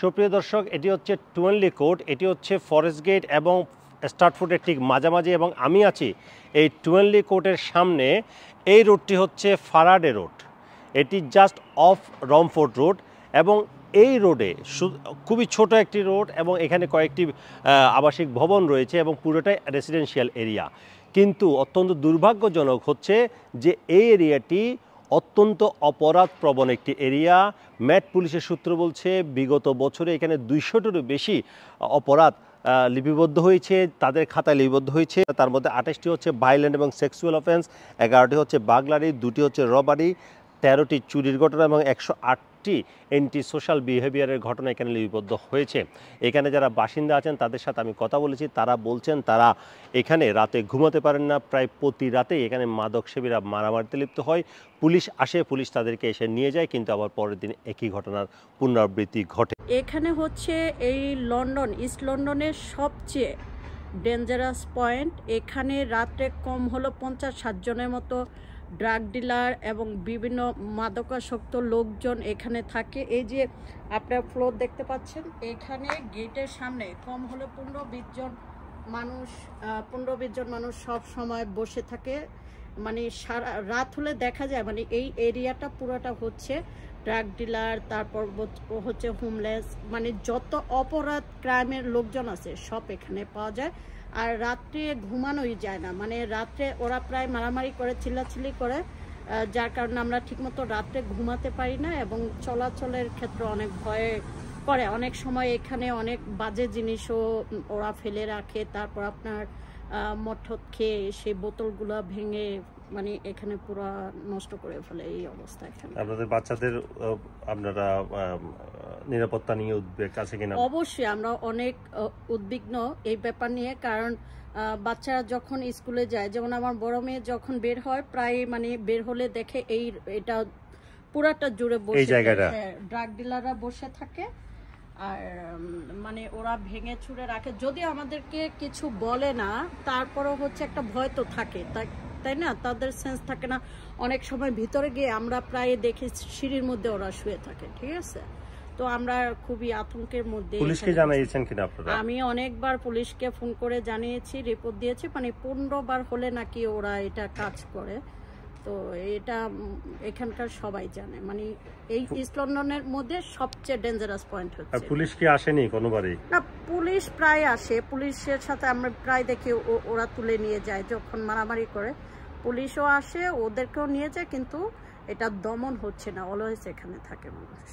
সুপ্রিয় দর্শক এটি হচ্ছে টুয়েনলি কোর্ট এটি হচ্ছে ফরেস্ট গেট এবং স্টার্টফুডের ঠিক মাঝামাঝি এবং আমি আছি এই টুয়েনলি কোর্টের সামনে এই রোডটি হচ্ছে ফারাডে রোড এটি জাস্ট অফ রমফোর্ট রোড এবং এই রোডে খুবই ছোট একটি রোড এবং এখানে কয়েকটি আবাসিক ভবন রয়েছে এবং পুরোটাই রেসিডেন্সিয়াল এরিয়া কিন্তু অত্যন্ত দুর্ভাগ্যজনক হচ্ছে যে এই এরিয়াটি অত্যন্ত অপরাধ প্রবণ একটি এরিয়া ম্যাট পুলিশের সূত্র বলছে বিগত বছরে এখানে দুইশোটিরও বেশি অপরাধ লিপিবদ্ধ হয়েছে তাদের খাতায় লিপিবদ্ধ হয়েছে তার মধ্যে আঠাশটি হচ্ছে ভাইলেন্ট এবং সেক্সুয়াল অফেন্স এগারোটি হচ্ছে বাগলারি দুটি হচ্ছে রবারি তেরোটি চুরির ঘটনা এবং একশো একটি এন্টি সোশ্যাল বিহেভিয়ারের ঘটনা এখানে লিপিবদ্ধ হয়েছে এখানে যারা বাসিন্দা আছেন তাদের সাথে আমি কথা বলেছি তারা বলছেন তারা এখানে রাতে ঘুমাতে পারেন না প্রায় প্রতি রাতে এখানে মাদক সেবীরা মারামারিতে লিপ্ত হয় পুলিশ আসে পুলিশ তাদেরকে এসে নিয়ে যায় কিন্তু আবার পরের দিন একই ঘটনার পুনরাবৃত্তি ঘটে এখানে হচ্ছে এই লন্ডন ইস্ট লন্ডনের সবচেয়ে ডেঞ্জারাস পয়েন্ট এখানে রাত্রে কম হলো পঞ্চাশ সাতজনের মতো ড্রাগ ডিলার এবং বিভিন্ন মাদকাসক্ত লোকজন এখানে থাকে এই যে আপনার ফ্লোর দেখতে পাচ্ছেন এখানে গেটের সামনে কম হলে পনেরো বিশ জন মানুষ পনেরো বিশ জন মানুষ সব সময় বসে থাকে মানে সারা রাত হলে দেখা যায় মানে এই এরিয়াটা পুরোটা হচ্ছে ড্রাগ ডিলার তারপর হচ্ছে হোমলেস মানে যত অপরাধ ক্রাইমের লোকজন আছে সব এখানে পাওয়া যায় আর রাত্রে ঘুমানোই যায় না মানে রাত্রে ওরা প্রায় মারামারি করে চিল্লাচিল্লি করে যার কারণে আমরা ঠিকমতো রাত্রে ঘুমাতে পারি না এবং চলাচলের ক্ষেত্রে অনেক ভয়ে করে অনেক সময় এখানে অনেক বাজে জিনিসও ওরা ফেলে রাখে তারপর আপনার মঠত খেয়ে সেই বোতলগুলা ভেঙে মানে এখানে পুরো নষ্ট করে ফেলে এই অবস্থা এখানে আপনাদের বাচ্চাদের আপনারা নিরাপত্তা নিয়ে উদ্বেগ আছে কিনা অবশ্যই আমরা অনেক উদ্বিগ্ন এই ব্যাপার নিয়ে কারণ বাচ্চারা যখন স্কুলে যায় যেমন আমার বড় মেয়ে যখন বের হয় প্রায় মানে বের হলে দেখে এই এটা পুরাটা জুড়ে বসে ড্রাগ ডিলাররা বসে থাকে আর মানে ওরা ভেঙে ছুঁড়ে রাখে যদি আমাদেরকে কিছু বলে না তারপরও হচ্ছে একটা ভয় তো থাকে তাই না তাদের সেন্স থাকে না অনেক সময় ভিতরে গিয়ে আমরা প্রায় দেখি সিঁড়ির মধ্যে ওরা শুয়ে থাকে ঠিক আছে তো আমরা খুবই আতঙ্কের মধ্যে আমি অনেকবার পুলিশকে ফোন করে জানিয়েছি রিপোর্ট দিয়েছি মানে পনেরো বার হলে নাকি ওরা এটা কাজ করে তো এটা এখানকার সবাই জানে মানে এই ইস্ট লন্ডনের মধ্যে সবচেয়ে ডেঞ্জারাস পয়েন্ট হচ্ছে আর পুলিশ কি আসেনি কোনোবারই না পুলিশ প্রায় আসে পুলিশের সাথে আমরা প্রায় দেখি ওরা তুলে নিয়ে যায় যখন মারামারি করে পুলিশও আসে ওদেরকেও নিয়ে যায় কিন্তু এটা দমন হচ্ছে না অলওয়েজ এখানে থাকে মানুষ